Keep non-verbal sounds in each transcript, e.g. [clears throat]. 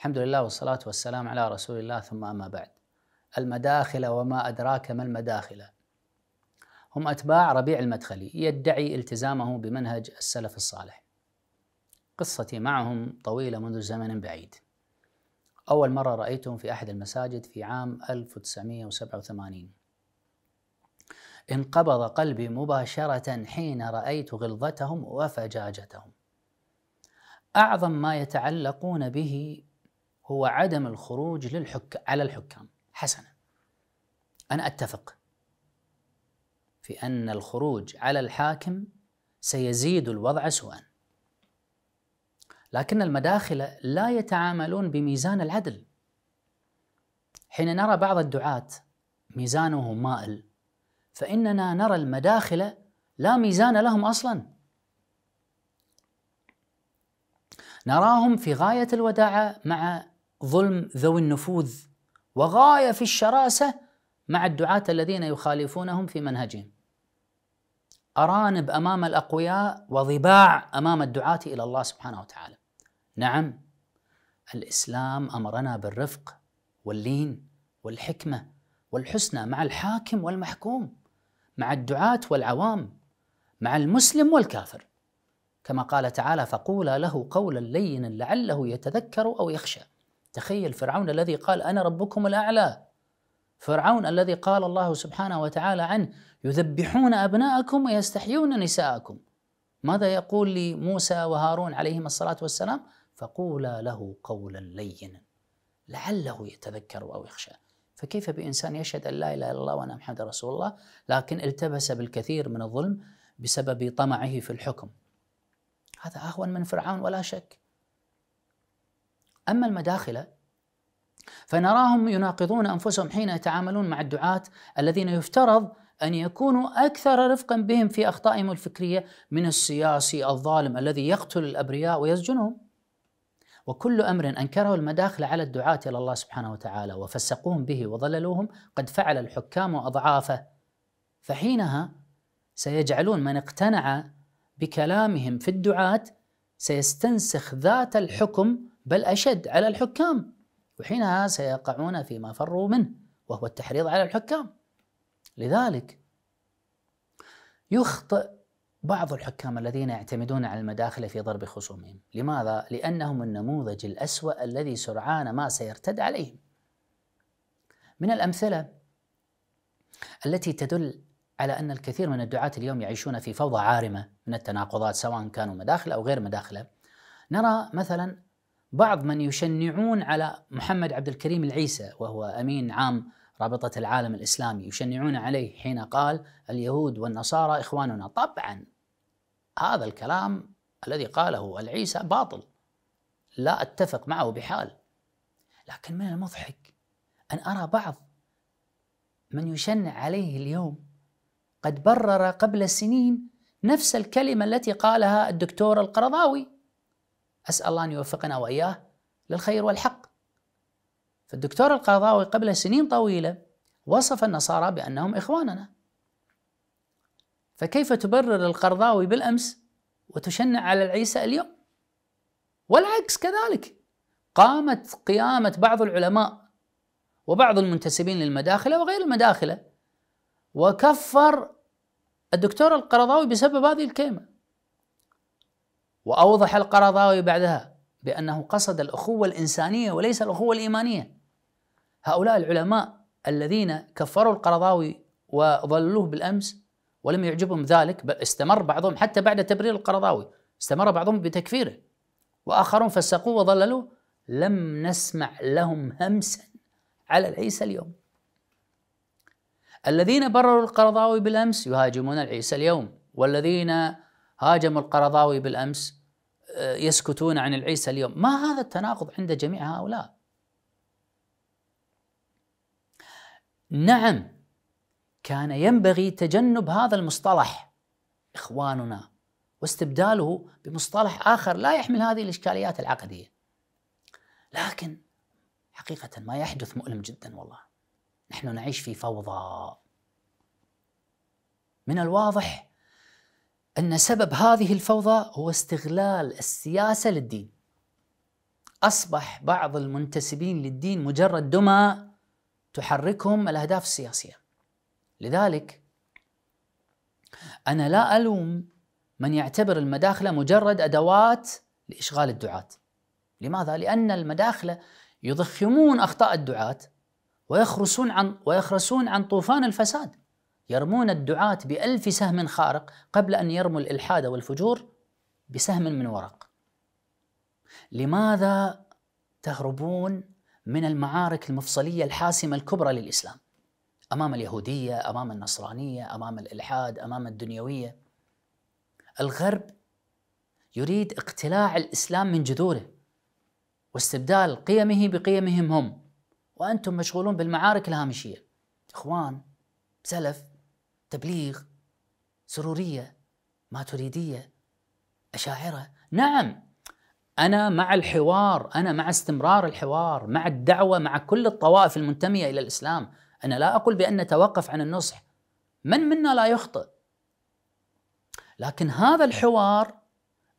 الحمد لله والصلاة والسلام على رسول الله ثم أما بعد المداخل وما أدراك ما المداخل هم أتباع ربيع المدخلي يدعي التزامه بمنهج السلف الصالح قصتي معهم طويلة منذ زمن بعيد أول مرة رأيتهم في أحد المساجد في عام 1987 انقبض قلبي مباشرة حين رأيت غلظتهم وفجاجتهم أعظم ما يتعلقون به هو عدم الخروج للحك على الحكام حسنا أنا أتفق في أن الخروج على الحاكم سيزيد الوضع سوءا لكن المداخل لا يتعاملون بميزان العدل حين نرى بعض الدعاة ميزانه مائل فإننا نرى المداخل لا ميزان لهم أصلا نراهم في غاية الوداعة مع ظلم ذوي النفوذ وغايه في الشراسه مع الدعاه الذين يخالفونهم في منهجهم ارانب امام الاقوياء وضباع امام الدعاه الى الله سبحانه وتعالى نعم الاسلام امرنا بالرفق واللين والحكمه والحسنى مع الحاكم والمحكوم مع الدعاه والعوام مع المسلم والكافر كما قال تعالى فقولا له قولا لينا لعله يتذكر او يخشى تخيل فرعون الذي قال انا ربكم الاعلى فرعون الذي قال الله سبحانه وتعالى عنه يذبحون ابناءكم ويستحيون نساءكم ماذا يقول لموسى وهارون عليهما الصلاه والسلام فقولا له قولا لينا لعله يتذكر او يخشى فكيف بانسان يشهد ان لا اله الا الله وان محمد رسول الله لكن التبس بالكثير من الظلم بسبب طمعه في الحكم هذا اهون من فرعون ولا شك أما المداخلة فنراهم يناقضون انفسهم حين يتعاملون مع الدعاة الذين يفترض ان يكونوا اكثر رفقا بهم في اخطائهم الفكريه من السياسي الظالم الذي يقتل الابرياء ويسجنهم. وكل امر انكره المداخل على الدعاة الى الله سبحانه وتعالى وفسقوهم به وضللوهم قد فعل الحكام اضعافه. فحينها سيجعلون من اقتنع بكلامهم في الدعاة سيستنسخ ذات الحكم بل أشد على الحكام وحينها سيقعون فيما فروا منه وهو التحريض على الحكام لذلك يخطئ بعض الحكام الذين يعتمدون على المداخل في ضرب خصومهم لماذا؟ لأنهم النموذج الأسوأ الذي سرعان ما سيرتد عليهم من الأمثلة التي تدل على أن الكثير من الدعاة اليوم يعيشون في فوضى عارمة من التناقضات سواء كانوا مداخل أو غير مداخلة نرى مثلا بعض من يشنعون على محمد عبد الكريم العيسى وهو امين عام رابطه العالم الاسلامي يشنعون عليه حين قال اليهود والنصارى اخواننا طبعا هذا الكلام الذي قاله العيسى باطل لا اتفق معه بحال لكن من المضحك ان ارى بعض من يشنع عليه اليوم قد برر قبل سنين نفس الكلمه التي قالها الدكتور القرضاوي أسأل الله أن يوفقنا وإياه للخير والحق فالدكتور القرضاوي قبل سنين طويلة وصف النصارى بأنهم إخواننا فكيف تبرر القرضاوي بالأمس وتشنع على العيسى اليوم والعكس كذلك قامت قيامة بعض العلماء وبعض المنتسبين للمداخلة وغير المداخلة وكفر الدكتور القرضاوي بسبب هذه الكلمة وأوضح القرضاوي بعدها بأنه قصد الأخوة الإنسانية وليس الأخوة الإيمانية هؤلاء العلماء الذين كفروا القرضاوي وظلوه بالأمس ولم يعجبهم ذلك بل استمر بعضهم حتى بعد تبرير القرضاوي استمر بعضهم بتكفيره وآخرون فسقوه وضللوه لم نسمع لهم همسا على العيسى اليوم الذين برروا القرضاوي بالأمس يهاجمون العيسى اليوم والذين هاجم القرضاوي بالأمس آه، يسكتون عن العيسى اليوم ما هذا التناقض عند جميع هؤلاء نعم كان ينبغي تجنب هذا المصطلح إخواننا واستبداله بمصطلح آخر لا يحمل هذه الإشكاليات العقدية لكن حقيقة ما يحدث مؤلم جدا والله نحن نعيش في فوضى من الواضح أن سبب هذه الفوضى هو استغلال السياسة للدين أصبح بعض المنتسبين للدين مجرد دمى تحركهم الأهداف السياسية لذلك أنا لا ألوم من يعتبر المداخلة مجرد أدوات لإشغال الدعاة لماذا؟ لأن المداخلة يضخمون أخطاء الدعاة ويخرسون عن ويخرسون عن طوفان الفساد يرمون الدعاة بألف سهم خارق قبل أن يرموا الإلحاد والفجور بسهم من ورق لماذا تهربون من المعارك المفصلية الحاسمة الكبرى للإسلام أمام اليهودية أمام النصرانية أمام الإلحاد أمام الدنيوية الغرب يريد اقتلاع الإسلام من جذوره واستبدال قيمه بقيمهم هم وأنتم مشغولون بالمعارك الهامشية إخوان سلف تبليغ سرورية ما تريدية أشاعرة نعم أنا مع الحوار أنا مع استمرار الحوار مع الدعوة مع كل الطوائف المنتمية إلى الإسلام أنا لا أقول بأن نتوقف عن النصح من منا لا يخطئ لكن هذا الحوار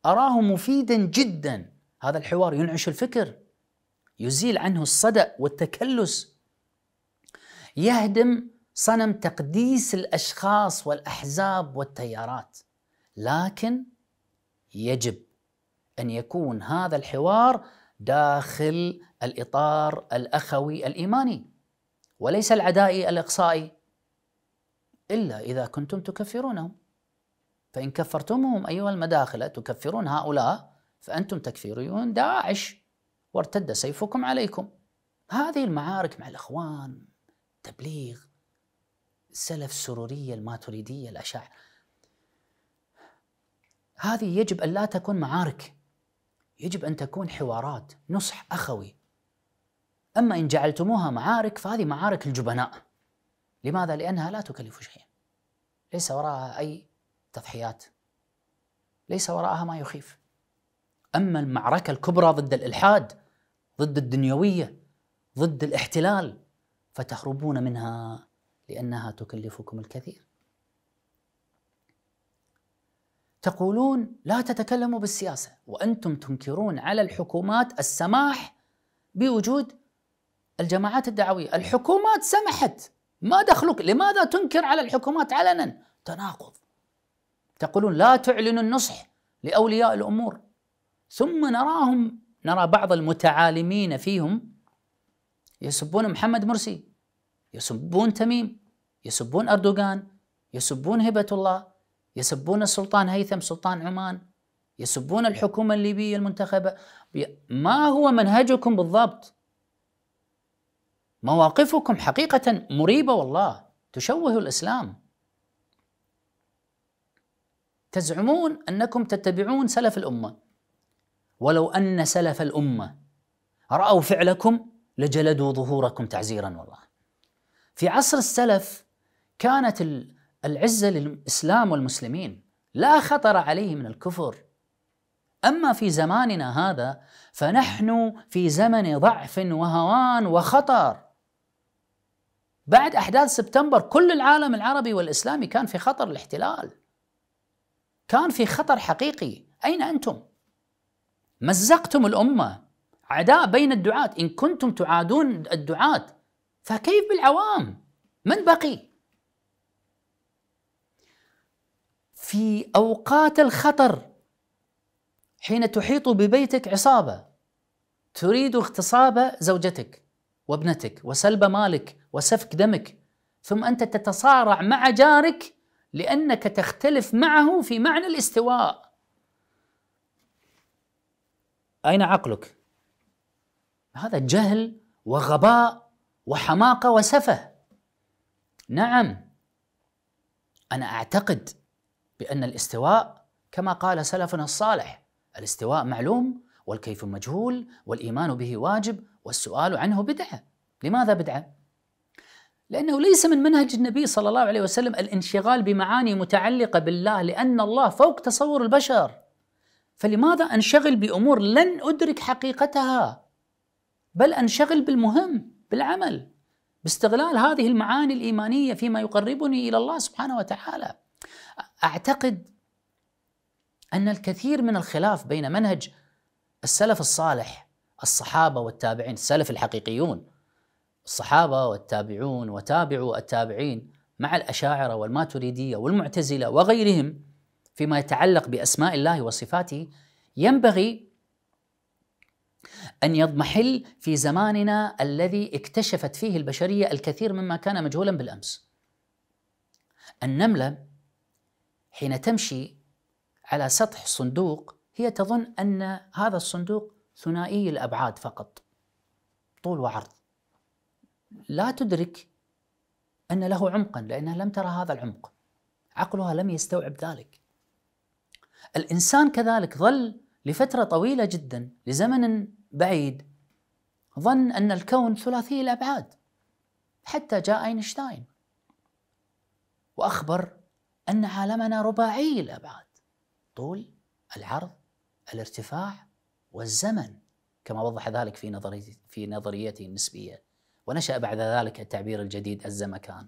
أراه مفيدا جدا هذا الحوار ينعش الفكر يزيل عنه الصدأ والتكلس يهدم صنم تقديس الاشخاص والاحزاب والتيارات لكن يجب ان يكون هذا الحوار داخل الاطار الاخوي الايماني وليس العدائي الاقصائي الا اذا كنتم تكفرونهم فان كفرتموهم ايها المداخله تكفرون هؤلاء فانتم تكفرون داعش وارتد سيفكم عليكم هذه المعارك مع الاخوان تبليغ السلف السرورية الماتريدية الأشاعرة هذه يجب أن لا تكون معارك يجب أن تكون حوارات نصح أخوي أما إن جعلتموها معارك فهذه معارك الجبناء لماذا؟ لأنها لا تكلف شيئا ليس وراءها أي تضحيات ليس وراءها ما يخيف أما المعركة الكبرى ضد الإلحاد ضد الدنيوية ضد الاحتلال فتهربون منها لأنها تكلفكم الكثير تقولون لا تتكلموا بالسياسة وأنتم تنكرون على الحكومات السماح بوجود الجماعات الدعوية الحكومات سمحت ما دخلك لماذا تنكر على الحكومات علنا تناقض تقولون لا تعلنوا النصح لأولياء الأمور ثم نراهم نرى بعض المتعالمين فيهم يسبون محمد مرسي يسبون تميم يسبون أردوغان يسبون هبة الله يسبون السلطان هيثم سلطان عمان يسبون الحكومة الليبية المنتخبة ما هو منهجكم بالضبط مواقفكم حقيقة مريبة والله تشوه الإسلام تزعمون أنكم تتبعون سلف الأمة ولو أن سلف الأمة رأوا فعلكم لجلدوا ظهوركم تعزيرا والله في عصر السلف كانت العزة للإسلام والمسلمين لا خطر عليه من الكفر أما في زماننا هذا فنحن في زمن ضعف وهوان وخطر بعد أحداث سبتمبر كل العالم العربي والإسلامي كان في خطر الاحتلال كان في خطر حقيقي أين أنتم؟ مزقتم الأمة عداء بين الدعاة إن كنتم تعادون الدعاة فكيف بالعوام؟ من بقي؟ في اوقات الخطر حين تحيط ببيتك عصابه تريد اغتصاب زوجتك وابنتك وسلب مالك وسفك دمك ثم انت تتصارع مع جارك لانك تختلف معه في معنى الاستواء اين عقلك هذا جهل وغباء وحماقه وسفه نعم انا اعتقد بأن الاستواء كما قال سلفنا الصالح الاستواء معلوم والكيف مجهول والإيمان به واجب والسؤال عنه بدعة لماذا بدعة؟ لأنه ليس من منهج النبي صلى الله عليه وسلم الانشغال بمعاني متعلقة بالله لأن الله فوق تصور البشر فلماذا أنشغل بأمور لن أدرك حقيقتها بل أنشغل بالمهم بالعمل باستغلال هذه المعاني الإيمانية فيما يقربني إلى الله سبحانه وتعالى اعتقد ان الكثير من الخلاف بين منهج السلف الصالح الصحابه والتابعين السلف الحقيقيون الصحابه والتابعون وتابعوا التابعين مع الاشاعره والماتريديه والمعتزله وغيرهم فيما يتعلق باسماء الله وصفاته ينبغي ان يضمحل في زماننا الذي اكتشفت فيه البشريه الكثير مما كان مجهولا بالامس. النمله حين تمشي على سطح صندوق هي تظن أن هذا الصندوق ثنائي الأبعاد فقط طول وعرض لا تدرك أن له عمقا لأنها لم ترى هذا العمق عقلها لم يستوعب ذلك الإنسان كذلك ظل لفترة طويلة جدا لزمن بعيد ظن أن الكون ثلاثي الأبعاد حتى جاء أينشتاين وأخبر أن عالمنا رباعي الأبعاد طول العرض الارتفاع والزمن كما وضح ذلك في نظريته في نظريته النسبية ونشأ بعد ذلك التعبير الجديد الزمكان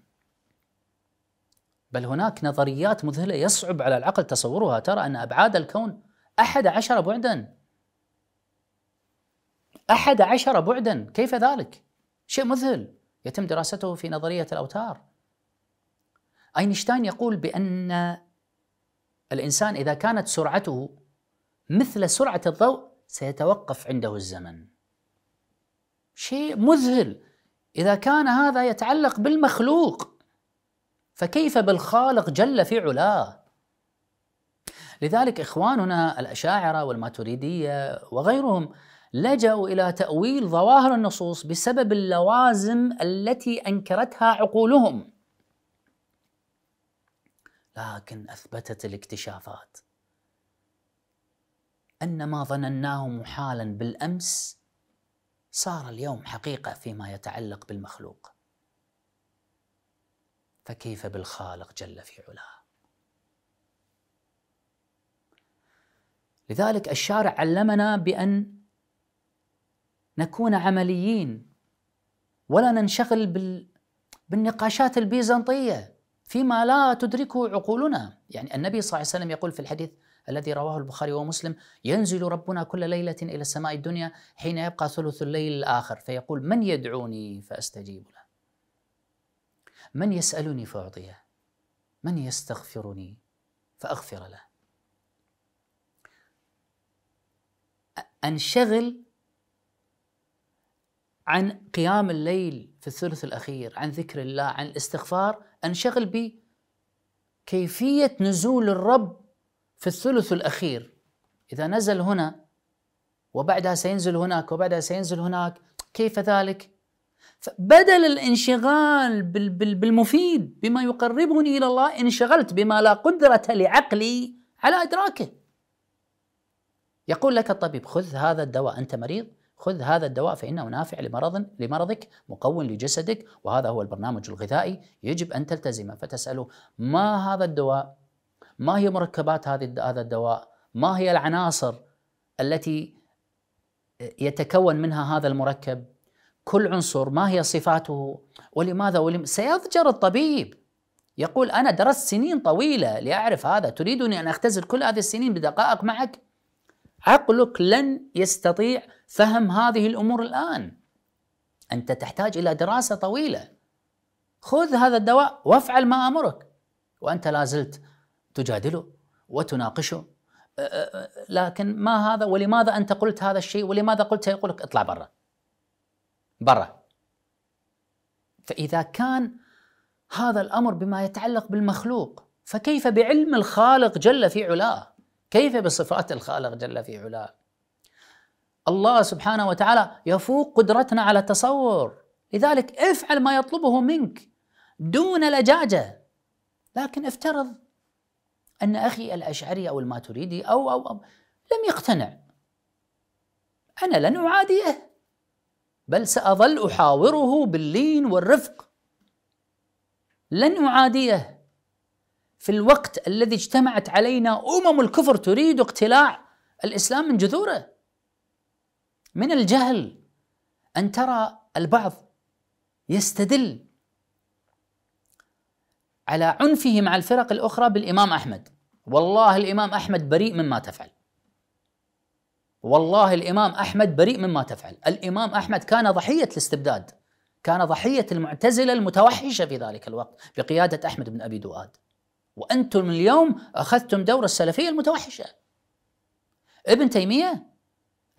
بل هناك نظريات مذهلة يصعب على العقل تصورها ترى أن أبعاد الكون أحد عشر بعدا أحد عشر بعدا كيف ذلك؟ شيء مذهل يتم دراسته في نظرية الأوتار أينشتاين يقول بأن الإنسان إذا كانت سرعته مثل سرعة الضوء سيتوقف عنده الزمن شيء مذهل إذا كان هذا يتعلق بالمخلوق فكيف بالخالق جل في علاه لذلك إخواننا الأشاعرة والماتريدية وغيرهم لجأوا إلى تأويل ظواهر النصوص بسبب اللوازم التي أنكرتها عقولهم لكن اثبتت الاكتشافات ان ما ظنناه محالا بالامس صار اليوم حقيقه فيما يتعلق بالمخلوق فكيف بالخالق جل في علاه لذلك الشارع علمنا بان نكون عمليين ولا ننشغل بال... بالنقاشات البيزنطيه فيما لا تدركه عقولنا يعني النبي صلى الله عليه وسلم يقول في الحديث الذي رواه البخاري ومسلم ينزل ربنا كل ليلة إلى السماء الدنيا حين يبقى ثلث الليل الآخر فيقول من يدعوني فأستجيب له من يسألني فأعطيه من يستغفرني فأغفر له أنشغل عن قيام الليل في الثلث الأخير عن ذكر الله عن الاستغفار أنشغل بكيفية نزول الرب في الثلث الأخير إذا نزل هنا وبعدها سينزل هناك وبعدها سينزل هناك كيف ذلك؟ بدل الانشغال بالمفيد بما يقربني إلى الله انشغلت بما لا قدرة لعقلي على إدراكه يقول لك الطبيب خذ هذا الدواء أنت مريض خذ هذا الدواء فإنه نافع لمرض لمرضك مقوي لجسدك وهذا هو البرنامج الغذائي يجب أن تلتزمه فتسأله ما هذا الدواء ما هي مركبات هذا هذا الدواء ما هي العناصر التي يتكون منها هذا المركب كل عنصر ما هي صفاته ولماذا ولم سيضجر الطبيب يقول أنا درست سنين طويلة لأعرف هذا تريدني أن أختزل كل هذه السنين بدقائق معك عقلك لن يستطيع فهم هذه الامور الان انت تحتاج الى دراسه طويله خذ هذا الدواء وافعل ما امرك وانت لازلت تجادله وتناقشه أه، أه، لكن ما هذا ولماذا انت قلت هذا الشيء ولماذا قلت يقول لك اطلع برا برا فاذا كان هذا الامر بما يتعلق بالمخلوق فكيف بعلم الخالق جل في علاه كيف بصفات الخالق جل في علاه الله سبحانه وتعالى يفوق قدرتنا على التصور لذلك افعل ما يطلبه منك دون لجاجة لكن افترض أن أخي الأشعري أو الماتريدي أو أو أو لم يقتنع أنا لن أعاديه بل سأظل أحاوره باللين والرفق لن أعاديه في الوقت الذي اجتمعت علينا امم الكفر تريد اقتلاع الاسلام من جذوره من الجهل ان ترى البعض يستدل على عنفه مع الفرق الاخرى بالامام احمد والله الامام احمد بريء مما تفعل والله الامام احمد بريء مما تفعل الامام احمد كان ضحيه الاستبداد كان ضحيه المعتزله المتوحشه في ذلك الوقت بقياده احمد بن ابي دؤاد وأنتم اليوم أخذتم دور السلفية المتوحشة ابن تيمية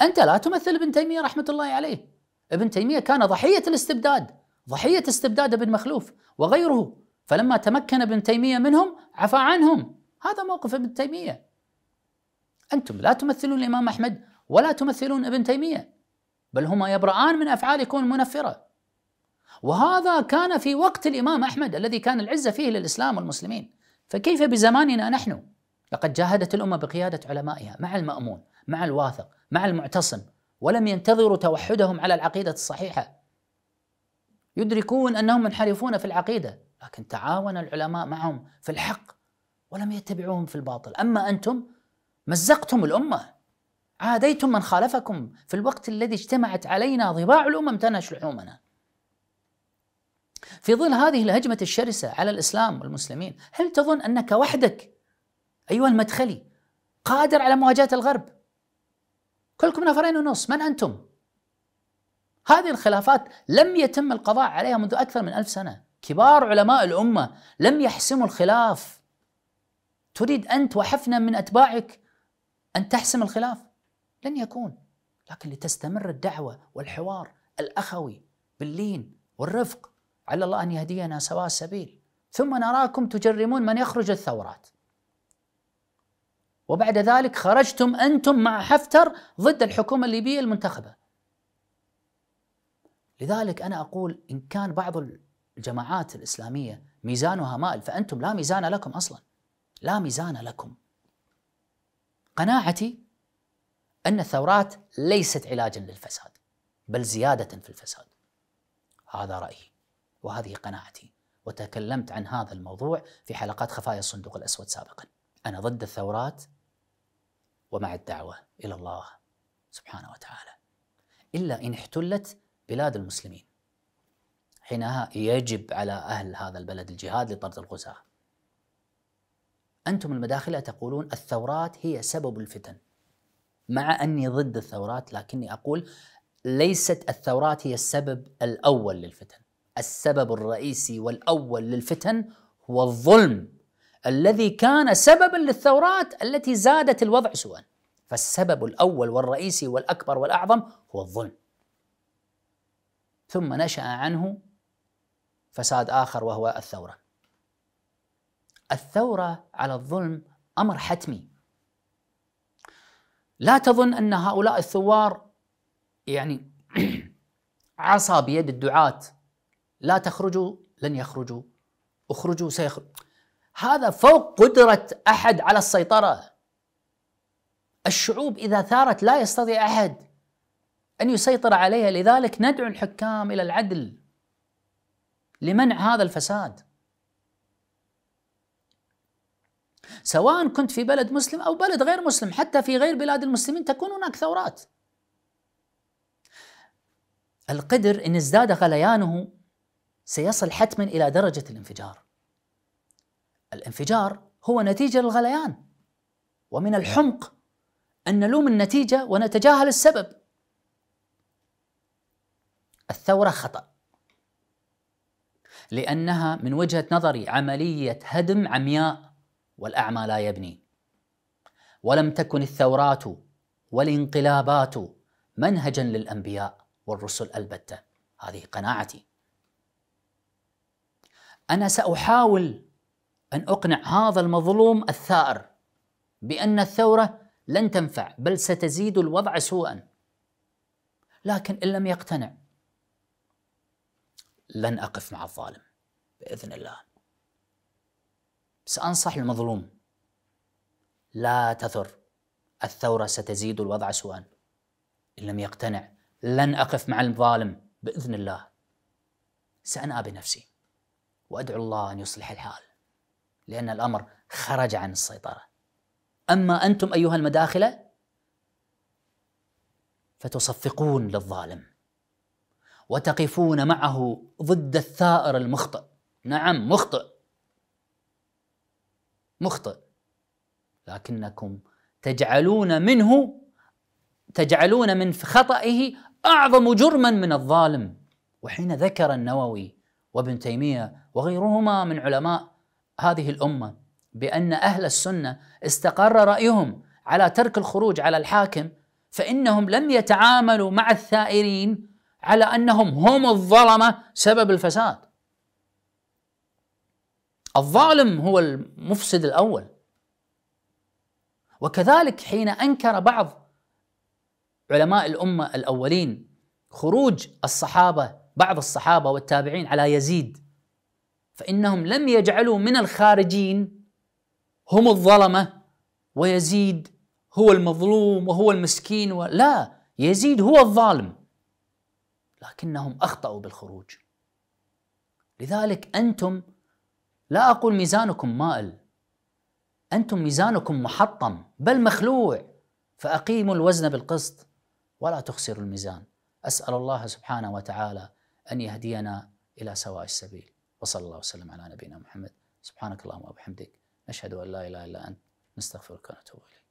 أنت لا تمثل ابن تيمية رحمة الله عليه ابن تيمية كان ضحية الاستبداد ضحية استبداد ابن مخلوف وغيره فلما تمكن ابن تيمية منهم عفى عنهم هذا موقف ابن تيمية أنتم لا تمثلون الإمام أحمد ولا تمثلون ابن تيمية بل هما يبرآن من أفعالكم المنفرة وهذا كان في وقت الإمام أحمد الذي كان العزة فيه للإسلام والمسلمين فكيف بزماننا نحن لقد جاهدت الأمة بقيادة علمائها مع المأمون مع الواثق مع المعتصم ولم ينتظروا توحدهم على العقيدة الصحيحة يدركون أنهم منحرفون في العقيدة لكن تعاون العلماء معهم في الحق ولم يتبعوهم في الباطل أما أنتم مزقتم الأمة عاديتم من خالفكم في الوقت الذي اجتمعت علينا ضباع الأمم تنش لحومنا في ظل هذه الهجمة الشرسة على الإسلام والمسلمين هل تظن أنك وحدك أيها المدخلي قادر على مواجهة الغرب كلكم نفرين ونص من أنتم هذه الخلافات لم يتم القضاء عليها منذ أكثر من ألف سنة كبار علماء الأمة لم يحسموا الخلاف تريد أنت وحفنا من أتباعك أن تحسم الخلاف لن يكون لكن لتستمر الدعوة والحوار الأخوي باللين والرفق على الله أن يهدينا سواء السبيل ثم نراكم تجرمون من يخرج الثورات وبعد ذلك خرجتم أنتم مع حفتر ضد الحكومة الليبية المنتخبة لذلك أنا أقول إن كان بعض الجماعات الإسلامية ميزانها مائل فأنتم لا ميزان لكم أصلا لا ميزان لكم قناعتي أن الثورات ليست علاجا للفساد بل زيادة في الفساد هذا رأيي وهذه قناعتي وتكلمت عن هذا الموضوع في حلقات خفايا الصندوق الأسود سابقا أنا ضد الثورات ومع الدعوة إلى الله سبحانه وتعالى إلا إن احتلت بلاد المسلمين حينها يجب على أهل هذا البلد الجهاد لطرد الغزاة أنتم المداخلة تقولون الثورات هي سبب الفتن مع أني ضد الثورات لكني أقول ليست الثورات هي السبب الأول للفتن السبب الرئيسي والاول للفتن هو الظلم الذي كان سببا للثورات التي زادت الوضع سوءا فالسبب الاول والرئيسي والاكبر والاعظم هو الظلم ثم نشا عنه فساد اخر وهو الثوره الثوره على الظلم امر حتمي لا تظن ان هؤلاء الثوار يعني [clears throat] عصى بيد الدعاه لا تخرجوا لن يخرجوا اخرجوا سيخرج هذا فوق قدرة أحد على السيطرة الشعوب إذا ثارت لا يستطيع أحد أن يسيطر عليها لذلك ندعو الحكام إلى العدل لمنع هذا الفساد سواء كنت في بلد مسلم أو بلد غير مسلم حتى في غير بلاد المسلمين تكون هناك ثورات القدر إن ازداد غليانه سيصل حتما الى درجه الانفجار. الانفجار هو نتيجه للغليان ومن الحمق ان نلوم النتيجه ونتجاهل السبب. الثوره خطأ لانها من وجهه نظري عمليه هدم عمياء والاعمى لا يبني. ولم تكن الثورات والانقلابات منهجا للانبياء والرسل البته هذه قناعتي انا ساحاول ان اقنع هذا المظلوم الثائر بان الثوره لن تنفع بل ستزيد الوضع سوءا لكن ان لم يقتنع لن اقف مع الظالم باذن الله سانصح المظلوم لا تثر الثوره ستزيد الوضع سوءا ان لم يقتنع لن اقف مع الظالم باذن الله سانأى بنفسي وأدعو الله أن يصلح الحال لأن الأمر خرج عن السيطرة أما أنتم أيها المداخلة فتصفقون للظالم وتقفون معه ضد الثائر المخطئ نعم مخطئ مخطئ لكنكم تجعلون منه تجعلون من خطئه اعظم جرما من الظالم وحين ذكر النووي وابن تيميه وغيرهما من علماء هذه الامه بان اهل السنه استقر رايهم على ترك الخروج على الحاكم فانهم لم يتعاملوا مع الثائرين على انهم هم الظلمه سبب الفساد. الظالم هو المفسد الاول. وكذلك حين انكر بعض علماء الامه الاولين خروج الصحابه بعض الصحابه والتابعين على يزيد فانهم لم يجعلوا من الخارجين هم الظلمه ويزيد هو المظلوم وهو المسكين و... لا يزيد هو الظالم لكنهم اخطاوا بالخروج لذلك انتم لا اقول ميزانكم مائل انتم ميزانكم محطم بل مخلوع فاقيموا الوزن بالقسط ولا تخسروا الميزان اسال الله سبحانه وتعالى أن يهدينا إلى سواء السبيل وصلى الله وسلم على نبينا محمد سبحانك اللهم وبحمدك نشهد أن لا إله إلا أنت نستغفرك ونتوب إليك